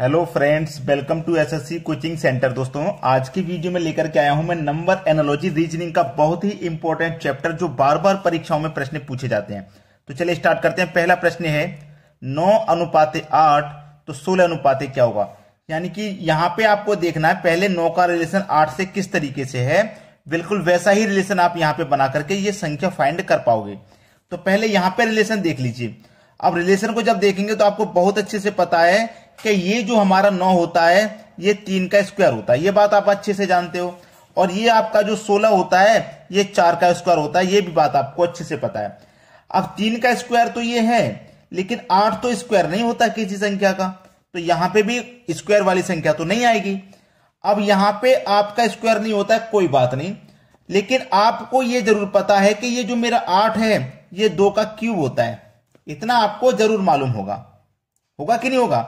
hello friends welcome to SSC coaching centre दोस्तों आज की वीडियो में लेकर के आया हूं मैं नंबर एनालॉजी रीजनिंग का बहुत ही इंपॉर्टेंट चैप्टर जो बार बार परीक्षाओं में प्रश्न पूछे जाते हैं तो चलिए स्टार्ट करते हैं पहला प्रश्न है नौ अनुपात आठ तो सोलह अनुपात क्या होगा यानी कि यहाँ पे आपको देखना है पहले नौ का रिलेशन आठ से किस तरीके से है बिल्कुल वैसा ही रिलेशन आप यहाँ पे बना करके ये संख्या फाइंड कर पाओगे तो पहले यहाँ पे रिलेशन देख लीजिए अब रिलेशन को जब देखेंगे तो आपको बहुत अच्छे से पता है कि ये जो हमारा नौ होता है ये तीन का स्क्वायर होता है ये बात आप अच्छे से जानते हो और ये आपका जो सोलह होता है ये चार का स्क्वायर होता है ये भी बात आपको अच्छे से पता है अब तीन का स्क्वायर तो ये है लेकिन आठ तो स्क्वायर नहीं होता किसी संख्या का तो यहां पे भी स्क्वायर वाली संख्या तो नहीं आएगी अब यहां पे आपका स्क्वायर नहीं होता है कोई बात नहीं लेकिन आपको ये जरूर पता है कि ये जो मेरा आठ है ये दो का क्यूब होता है इतना आपको जरूर मालूम होगा होगा कि नहीं होगा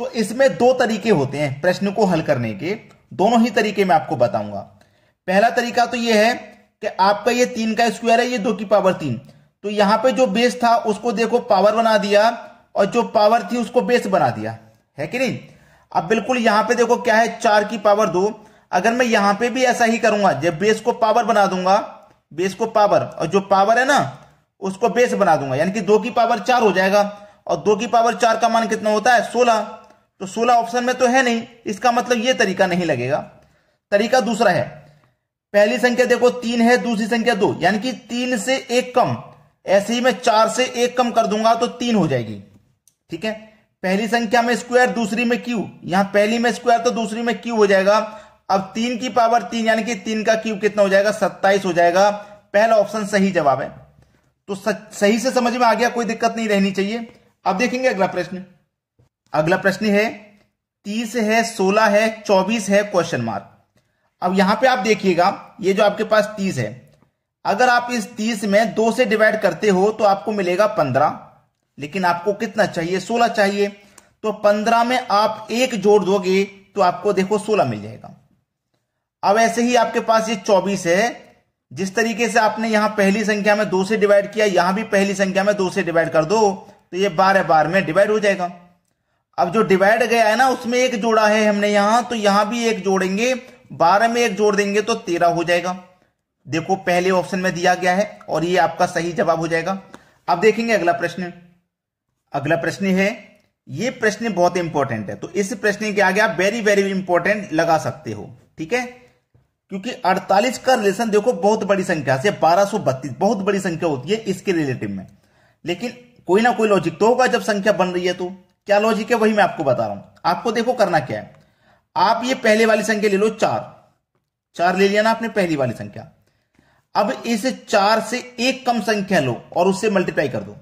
तो इसमें दो तरीके होते हैं प्रश्न को हल करने के दोनों ही तरीके मैं आपको बताऊंगा पहला तरीका तो यह है कि आपका यह तीन का स्क्वायर है ये दो की पावर तीन तो यहां पे जो बेस था उसको देखो पावर बना दिया और जो पावर थी उसको बेस बना दिया है कि नहीं अब बिल्कुल यहां पे देखो क्या है चार की पावर दो अगर मैं यहां पे भी ऐसा ही करूंगा जब बेस को पावर बना दूंगा बेस को पावर और जो पावर है ना उसको बेस बना दूंगा यानी कि दो की पावर चार हो जाएगा और दो की पावर चार का मान कितना होता है सोलह तो सोलह ऑप्शन में तो है नहीं इसका मतलब यह तरीका नहीं लगेगा तरीका दूसरा है पहली संख्या देखो तीन है दूसरी संख्या दो यानी कि तीन से एक कम ऐसे ही मैं चार से एक कम कर दूंगा तो तीन हो जाएगी ठीक है पहली संख्या में स्क्वायर दूसरी में क्यू यहां पहली में स्क्वायर तो दूसरी में क्यू हो जाएगा अब तीन की पावर तीन यानी कि तीन का क्यूब कितना हो जाएगा सत्ताईस हो जाएगा पहला ऑप्शन सही जवाब है तो सही से समझ में आ गया कोई दिक्कत नहीं रहनी चाहिए अब देखेंगे अगला प्रश्न अगला प्रश्न है तीस है सोलह है चौबीस है क्वेश्चन मार्क अब यहां पे आप देखिएगा ये जो आपके पास तीस है अगर आप इस तीस में दो से डिवाइड करते हो तो आपको मिलेगा पंद्रह लेकिन आपको कितना चाहिए सोलह चाहिए तो पंद्रह में आप एक जोड़ दोगे तो आपको देखो सोलह मिल जाएगा अब ऐसे ही आपके पास ये चौबीस है जिस तरीके से आपने यहां पहली संख्या में दो से डिवाइड किया यहां भी पहली संख्या में दो से डिवाइड कर दो तो ये बारह बार में डिवाइड हो जाएगा अब जो डिवाइड गया है ना उसमें एक जोड़ा है हमने यहां तो यहां भी एक जोड़ेंगे बारह में एक जोड़ देंगे तो तेरह हो जाएगा देखो पहले ऑप्शन में दिया गया है और ये आपका सही जवाब हो जाएगा अब देखेंगे अगला प्रश्न अगला प्रश्न है ये प्रश्न बहुत इंपॉर्टेंट है तो इस प्रश्न के आगे आप वेरी वेरी इंपॉर्टेंट लगा सकते हो ठीक है क्योंकि 48 का रिलेशन देखो बहुत बड़ी संख्या से बारह बहुत बड़ी संख्या होती है इसके रिलेटिव में लेकिन कोई ना कोई लॉजिक तो होगा जब संख्या बन रही है तो क्या लॉजिक है वही मैं आपको बता रहा हूं आपको देखो करना क्या है आप ये पहले वाली संख्या ले लो चार चार ले लिया ना आपने पहली वाली संख्या अब इस चार से एक कम संख्या लो और उससे मल्टीप्लाई कर दो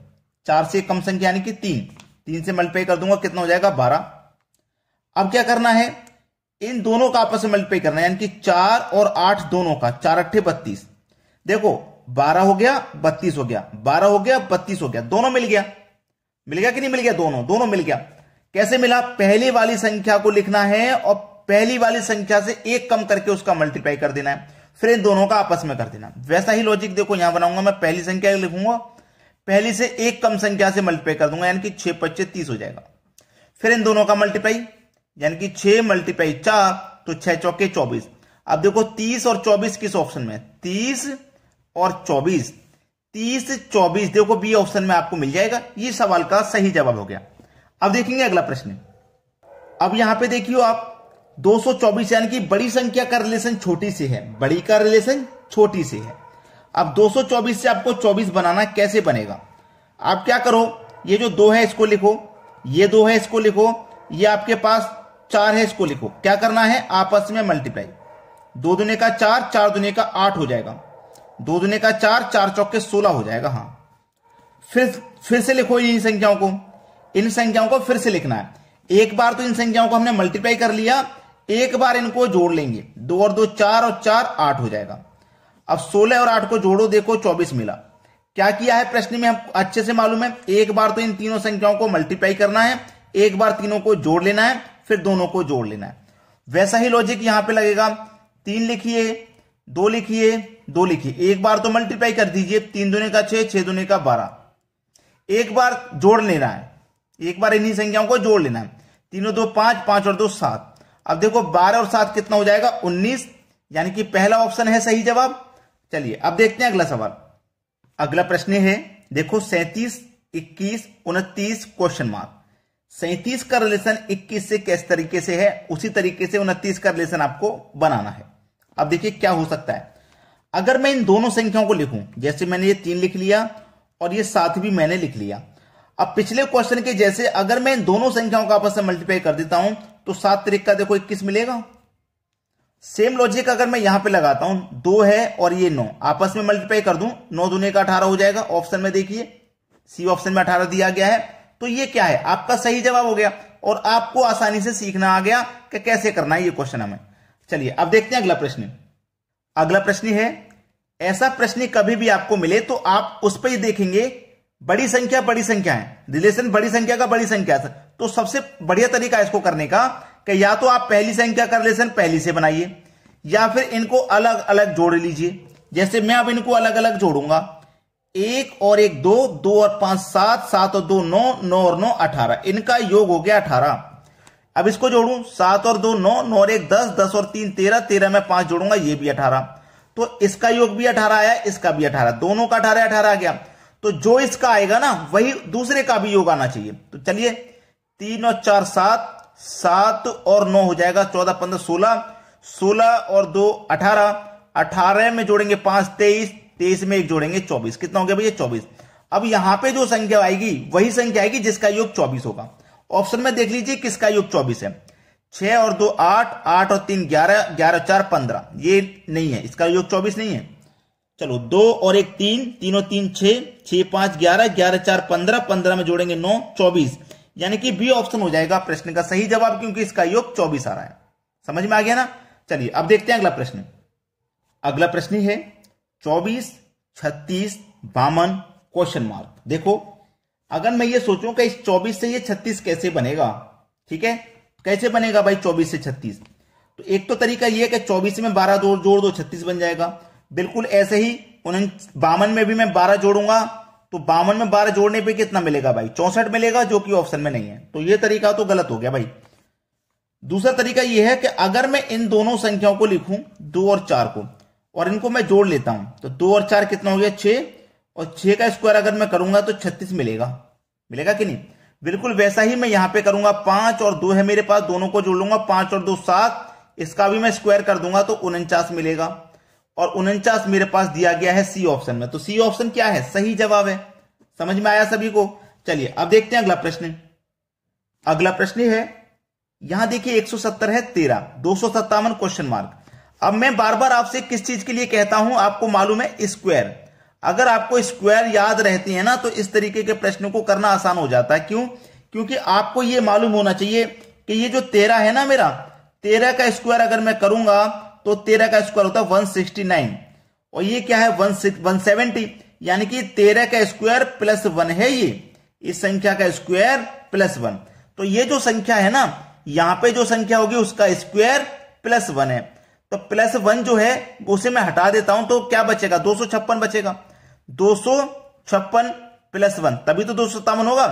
चार से एक कम संख्या यानी कि तीन तीन से मल्टीप्लाई कर दूंगा कितना हो जाएगा बारह अब क्या करना है इन दोनों का आपस में मल्टीप्लाई करना है यानी कि चार और आठ दोनों का चार अट्ठे बत्तीस देखो बारह हो गया बत्तीस हो गया बारह हो गया बत्तीस हो गया दोनों मिल गया मिल गया कि नहीं मिल गया दोनों दोनों मिल गया कैसे मिला पहली वाली संख्या को लिखना है और पहली वाली संख्या से एक कम करके उसका मल्टीप्लाई कर देना है फिर इन दोनों का आपस में कर देना वैसा ही लॉजिक देखो यहां बनाऊंगा मैं पहली संख्या लिखूंगा पहली से एक कम संख्या से मल्टीप्लाई कर दूंगा यानी कि छह पच्चे तीस हो जाएगा फिर इन दोनों का मल्टीप्लाई यानी कि छह मल्टीप्लाई चार तो छह चौके चौबीस अब देखो तीस और चौबीस किस ऑप्शन में तीस और चौबीस तीस चौबीस देखो बी ऑप्शन में आपको मिल जाएगा ये सवाल का सही जवाब हो गया अब देखेंगे अगला प्रश्न अब यहां पे देखियो आप 224 यानी कि बड़ी संख्या का रिलेशन छोटी से है बड़ी का रिलेशन छोटी से है अब 224 से आपको 24 बनाना कैसे बनेगा आप क्या करो ये जो दो है इसको लिखो ये दो है इसको लिखो ये आपके पास चार है इसको लिखो क्या करना है आपस में मल्टीप्लाई दो दुने का चार चार दुने का आठ हो जाएगा दो दुने का चार चार चौके सोलह हो जाएगा हाँ फिर फिर से लिखो इन संख्याओं को इन संख्याओं को फिर से लिखना है एक बार तो इन संख्याओं को हमने मल्टीप्लाई कर लिया एक बार इनको जोड़ लेंगे दो और दो चार और चार आठ हो जाएगा अब सोलह और आठ को जोड़ो देखो चौबीस मिला क्या किया है प्रश्न में हम अच्छे से मालूम है एक बार तो इन तीनों संख्याओं को मल्टीप्लाई करना है एक बार तीनों को जोड़ लेना है फिर दोनों को जोड़ लेना है वैसा ही लॉजिक यहां पे लगेगा तीन लिखिए दो लिखिए दो लिखिए एक बार तो मल्टीप्लाई कर दीजिए तीन दुने का छह छह दुने का बारह एक बार जोड़ लेना है एक बार इन्हीं संख्याओं को जोड़ लेना है तीनों दो पांच पांच और दो सात अब देखो बारह और सात कितना हो जाएगा उन्नीस यानी कि पहला ऑप्शन है सही जवाब चलिए अब देखते हैं अगला सवाल अगला प्रश्न है देखो सैंतीस इक्कीस उनतीस क्वेश्चन मार्क सैंतीस का रिलेशन इक्कीस से किस तरीके से है उसी तरीके से उनतीस का रिलेशन आपको बनाना है अब देखिए क्या हो सकता है अगर मैं इन दोनों संख्याओं को लिखूं जैसे मैंने ये तीन लिख लिया और ये सात भी मैंने लिख लिया अब पिछले क्वेश्चन के जैसे अगर मैं इन दोनों संख्याओं को आपस में मल्टीप्लाई कर देता हूं तो सात तरीक का देखो इक्कीस मिलेगा सेम लॉजिक अगर मैं यहां पे लगाता हूं दो है और ये नौ आपस में मल्टीप्लाई कर दूं नौ दुनिया का अठारह हो जाएगा ऑप्शन में देखिए सी ऑप्शन में अठारह दिया गया है तो ये क्या है आपका सही जवाब हो गया और आपको आसानी से सीखना आ गया कि कैसे करना है ये क्वेश्चन हमें चलिए अब देखते हैं अगला प्रश्न अगला प्रश्न है ऐसा प्रश्न कभी भी आपको मिले तो आप उस पर ही देखेंगे बड़ी संख्या बड़ी संख्या है रिलेशन बड़ी संख्या का बड़ी संख्या है तो सबसे बढ़िया तरीका इसको करने का कि या तो आप पहली संख्या का रिलेशन पहली से बनाइए या फिर इनको अलग अलग जोड़ लीजिए जैसे मैं अब इनको अलग अलग जोड़ूंगा एक और एक दो दो और पांच सात सात और दो नौ नौ और नौ अठारह इनका योग हो गया अठारह अब इसको जोड़ू सात और दो नौ नौ और एक दस दस और तीन तेरह तेरह में पांच जोड़ूंगा ये भी अठारह तो इसका योग भी अठारह आया इसका भी अठारह दोनों का अठारह अठारह आ गया तो जो इसका आएगा ना वही दूसरे का भी योग आना चाहिए तो चलिए तीन और चार सात सात और नौ हो जाएगा चौदह पंद्रह सोलह सोलह और दो अठारह अठारह में जोड़ेंगे पांच तेईस तेईस में एक जोड़ेंगे चौबीस कितना हो गया भैया चौबीस अब यहां पे जो संख्या आएगी वही संख्या आएगी जिसका योग चौबीस होगा ऑप्शन में देख लीजिए किसका योग चौबीस है छह और दो आठ आठ और तीन ग्यारह ग्यारह चार पंद्रह ये नहीं है इसका योग चौबीस नहीं है चलो दो और एक तीन तीन और तीन छह छह पांच ग्यारह ग्यारह चार पंद्रह पंद्रह में जोड़ेंगे नौ चौबीस यानी कि बी ऑप्शन हो जाएगा प्रश्न का सही जवाब क्योंकि इसका योग चौबीस आ रहा है समझ में आ गया ना चलिए अब देखते हैं अगला प्रश्न अगला प्रश्न है चौबीस छत्तीस बामन क्वेश्चन मार्क देखो अगर मैं ये सोचूं कि इस चौबीस से ये छत्तीस कैसे बनेगा ठीक है कैसे बनेगा भाई चौबीस से छत्तीस तो एक तो तरीका यह कि चौबीस में बारह जोड़ जोड़ दो छत्तीस बन जाएगा बिल्कुल ऐसे ही बावन में भी मैं बारह जोड़ूंगा तो बावन में बारह जोड़ने पे कितना मिलेगा भाई चौसठ मिलेगा जो कि ऑप्शन में नहीं है तो यह तरीका तो गलत हो गया भाई दूसरा तरीका यह है कि अगर मैं इन दोनों संख्याओं को लिखूं दो और चार को और इनको मैं जोड़ लेता हूं तो दो और चार कितना हो गया छह और छह का स्क्वायर अगर मैं करूंगा तो छत्तीस मिलेगा मिलेगा कि नहीं बिल्कुल वैसा ही मैं यहां पे करूंगा पांच और दो है मेरे पास दोनों को जोड़ लूंगा पांच और दो सात इसका भी मैं स्क्वायर कर दूंगा तो उनचास मिलेगा और उनचास मेरे पास दिया गया है सी ऑप्शन में तो सी ऑप्शन क्या है सही जवाब है समझ में आया सभी को चलिए अब देखते हैं अगला प्रश्न अगला प्रश्न है यहां देखिए एक है तेरह दो क्वेश्चन मार्क अब मैं बार बार आपसे किस चीज के लिए कहता हूं आपको मालूम है स्क्वायर अगर आपको स्क्वायर याद रहती है ना तो इस तरीके के प्रश्नों को करना आसान हो जाता है क्यों क्योंकि आपको ये मालूम होना चाहिए कि ये जो तेरह है ना मेरा तेरह का स्क्वायर अगर मैं करूंगा तो तेरह का स्क्वायर होता है वन सिक्सटी नाइन और ये क्या है वन वन सेवेंटी यानी कि तेरह का स्क्वायर प्लस वन है ये इस संख्या का स्क्वायर प्लस वन तो ये जो संख्या है ना यहां पे जो संख्या होगी उसका स्क्वायर प्लस वन है तो प्लस वन जो है उसे मैं हटा देता हूं तो क्या बचेगा दो सौ छप्पन बचेगा दो छप्पन प्लस वन तभी तो दो सत्तावन होगा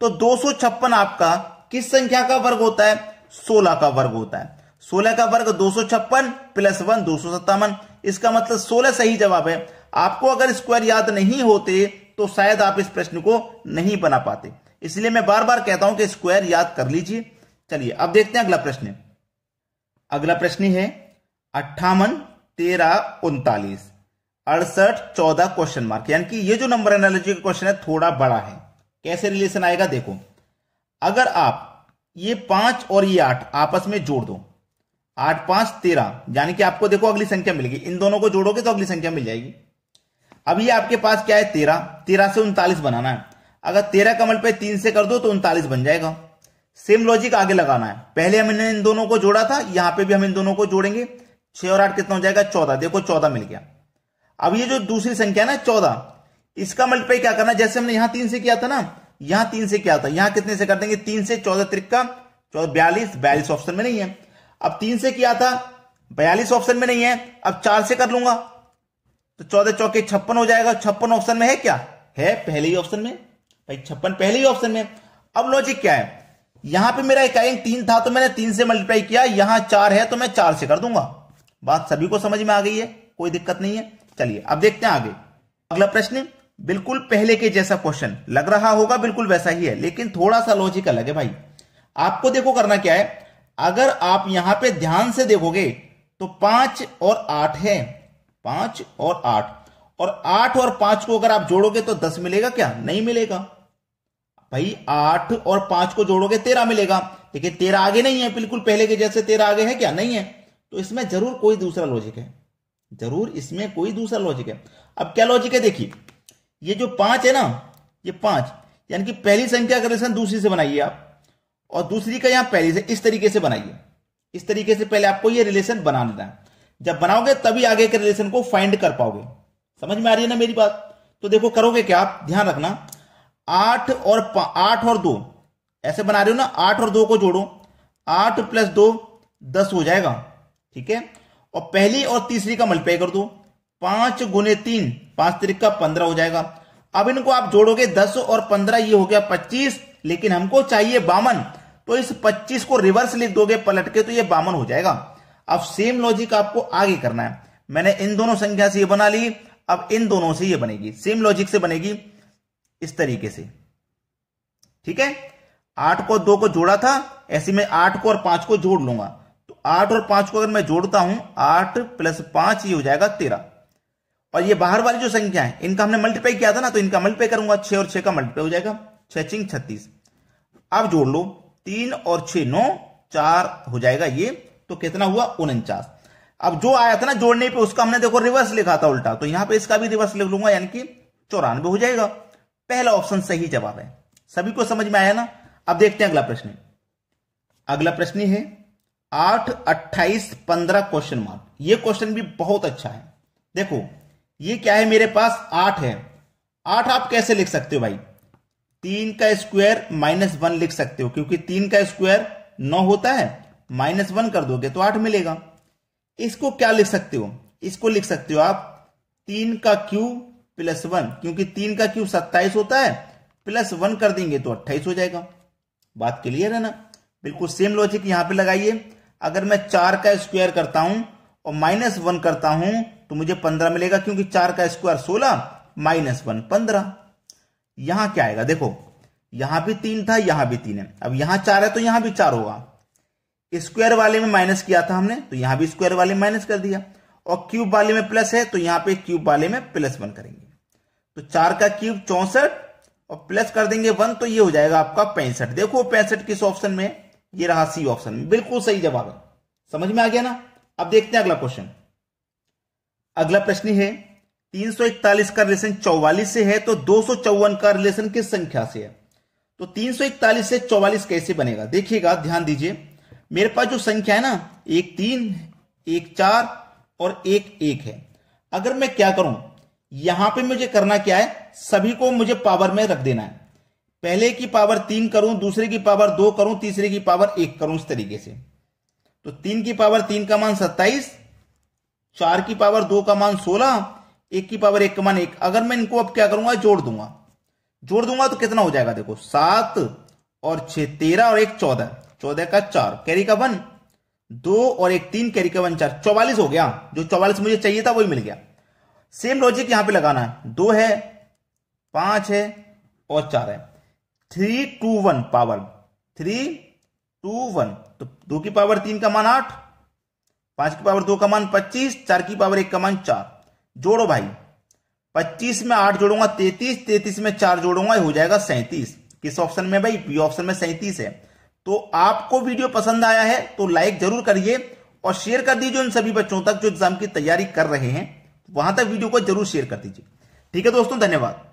तो दो सौ छप्पन आपका किस संख्या का वर्ग होता है सोलह का वर्ग होता है सोलह का वर्ग दो सौ छप्पन प्लस वन दो सौ सत्तावन इसका मतलब सोलह सही जवाब है आपको अगर स्क्वायर याद नहीं होते तो शायद आप इस प्रश्न को नहीं बना पाते इसलिए मैं बार बार कहता हूं कि स्क्वायर याद कर लीजिए चलिए अब देखते हैं अगला प्रश्न अगला प्रश्न है अट्ठावन तेरह उनतालीस अड़सठ चौदह क्वेश्चन मार्क यानी कि ये जो नंबर एनालॉजी का क्वेश्चन है थोड़ा बड़ा है कैसे रिलेशन आएगा देखो अगर आप ये पांच और ये आठ आपस में जोड़ दो आठ पांच तेरह यानी कि आपको देखो अगली संख्या मिलेगी इन दोनों को जोड़ोगे तो अगली संख्या मिल जाएगी अब ये आपके पास क्या है तेरह तेरह से उनतालीस बनाना है अगर तेरह कमल पे तीन से कर दो तो उनतालीस बन जाएगा सेम लॉजिक आगे लगाना है पहले हमने इन दोनों को जोड़ा था यहां पे भी हम इन दोनों को जोड़ेंगे छह और आठ कितना हो जाएगा चौदह देखो चौदह मिल गया अब ये जो दूसरी संख्या ना चौदह इसका मल्टीप्लाई क्या करना जैसे हमने यहां तीन से किया था ना यहां तीन से क्या था यहां कितने से कर देंगे तीन से चौदह त्रिक का चौदह बयालीस बयालीस ऑप्शन में नहीं है अब तीन से किया था बयालीस ऑप्शन में नहीं है अब चार से कर लूंगा तो चौदह चौके छप्पन हो जाएगा छप्पन ऑप्शन में है क्या है पहले ही ऑप्शन में भाई छप्पन पहले ही ऑप्शन में अब लॉजिक क्या है यहां पे मेरा इकाई तीन था तो मैंने तीन से मल्टीप्लाई किया यहां चार है तो मैं चार से कर दूंगा बात सभी को समझ में आ गई है कोई दिक्कत नहीं है चलिए अब देखते हैं आगे अगला प्रश्न बिल्कुल पहले के जैसा क्वेश्चन लग रहा होगा बिल्कुल वैसा ही है लेकिन थोड़ा सा लॉजिक अलग है भाई आपको देखो करना क्या है अगर आप यहां पे ध्यान से देखोगे तो पांच और आठ है पांच और आठ और आठ और पांच को अगर आप जोड़ोगे तो दस मिलेगा क्या नहीं मिलेगा भाई आठ और पांच को जोड़ोगे तेरह मिलेगा लेकिन तेरह आगे नहीं है बिल्कुल पहले के जैसे तेरह आगे है क्या नहीं है तो इसमें जरूर कोई दूसरा लॉजिक है जरूर इसमें कोई दूसरा लॉजिक है अब क्या लॉजिक है देखिए ये जो पांच है ना ये पांच यानी कि पहली संख्या का रिलेशन दूसरी से बनाइए आप और दूसरी का यहां पहली से इस तरीके से बनाइए इस तरीके से पहले आपको ये रिलेशन बना लेना है जब बनाओगे तभी आगे के रिलेशन को फाइंड कर पाओगे समझ में आ रही है ना मेरी बात तो देखो करोगे क्या आप ध्यान रखना आठ और आठ और दो ऐसे बना रहे हो ना आठ और दो को जोड़ो आठ प्लस दो दस हो जाएगा ठीक है और पहली और तीसरी का मल्टीप्लाई कर दो पांच गुने तीन पांच का पंद्रह हो जाएगा अब इनको आप जोड़ोगे दस और पंद्रह ये हो गया पच्चीस लेकिन हमको चाहिए बावन तो इस पच्चीस को रिवर्स लिख दोगे पलट के तो ये बावन हो जाएगा अब सेम लॉजिक आपको आगे करना है मैंने इन दोनों संख्या से ये बना ली अब इन दोनों से ये बनेगी सेम लॉजिक से बनेगी इस तरीके से ठीक है आठ को दो को जोड़ा था ऐसे में आठ को और पांच को जोड़ लूंगा आठ और पांच को अगर मैं जोड़ता हूं आठ प्लस पांच ये हो जाएगा तेरह और ये बाहर वाली जो संख्या है इनका हमने मल्टीप्लाई किया था ना तो इनका मल्टीप्लाई करूंगा छह और छह का मल्टीप्लाई हो जाएगा छह चिंग छत्तीस अब जोड़ लो तीन और छह नौ चार हो जाएगा ये तो कितना हुआ उनचास अब जो आया था ना जोड़ने पे उसका हमने देखो रिवर्स लिखा था उल्टा तो यहां पे इसका भी रिवर्स लिख लूंगा यानी कि चौरानवे हो जाएगा पहला ऑप्शन सही जवाब है सभी को समझ में आया ना अब देखते हैं अगला प्रश्न अगला प्रश्न है आठ अट्ठाईस पंद्रह क्वेश्चन मार्क ये क्वेश्चन भी बहुत अच्छा है देखो ये क्या है मेरे पास आठ है आठ आप कैसे लिख सकते हो भाई तीन का स्क्वायर माइनस वन लिख सकते हो क्योंकि तीन का स्क्वायर नौ होता है माइनस वन कर दोगे तो आठ मिलेगा इसको क्या लिख सकते हो इसको लिख सकते हो आप तीन का क्यू प्लस वन क्योंकि तीन का क्यू सत्ताईस होता है प्लस वन कर देंगे तो अट्ठाईस हो जाएगा बात क्लियर है ना बिल्कुल सेम लॉजिक यहां पे लगाइए अगर मैं चार का स्क्वायर करता हूं और माइनस वन करता हूं तो मुझे पंद्रह मिलेगा क्योंकि चार का स्क्वायर सोलह माइनस वन पंद्रह यहां क्या आएगा देखो यहां भी तीन था यहां भी तीन है अब यहां चार है तो यहां भी चार होगा स्क्वायर वाले में माइनस किया था हमने तो यहां भी स्क्वायर वाले में माइनस कर दिया और क्यूब वाले में प्लस है तो यहां पे क्यूब वाले में प्लस वन करेंगे तो चार का क्यूब चौसठ और प्लस कर देंगे वन तो ये हो जाएगा आपका पैंसठ देखो पैंसठ किस ऑप्शन में ये रहा सी ऑप्शन में बिल्कुल सही जवाब है समझ में आ गया ना अब देखते हैं अगला क्वेश्चन अगला प्रश्न है 341 का रिलेशन 44 से है तो दो का रिलेशन किस संख्या से है तो 341 से 44 कैसे बनेगा देखिएगा ध्यान दीजिए मेरे पास जो संख्या है ना एक तीन एक चार और एक एक है अगर मैं क्या करूं यहां पे मुझे करना क्या है सभी को मुझे पावर में रख देना है पहले की पावर तीन करूं दूसरे की पावर दो करूं तीसरे की पावर एक करूं इस तरीके से तो तीन की पावर तीन का मान सत्ताईस चार की पावर दो का मान सोलह एक की पावर एक का मान एक अगर मैं इनको अब क्या करूंगा जोड़ दूंगा जोड़ दूंगा तो कितना हो जाएगा देखो सात और छह तेरह और एक चौदह चौदह का चार कैरी का वन दो और एक तीन कैरी का वन चार चौवालीस हो गया जो चौवालीस मुझे चाहिए था वही मिल गया सेम लॉजिक यहां पे लगाना है दो है पांच है और चार है three two one power three two one तो दो की पावर तीन का मान आठ पांच की पावर दो का मान पच्चीस चार की पावर एक का मान चार जोड़ो भाई पच्चीस में आठ जोड़ूंगा तैतीस तैतीस में चार जोड़ूंगा हो जाएगा सैंतीस किस ऑप्शन में भाई बी ऑप्शन में सैंतीस है तो आपको वीडियो पसंद आया है तो लाइक जरूर करिए और शेयर कर दीजिए उन सभी बच्चों तक जो एग्जाम की तैयारी कर रहे हैं वहां तक वीडियो को जरूर शेयर कर दीजिए ठीक है दोस्तों धन्यवाद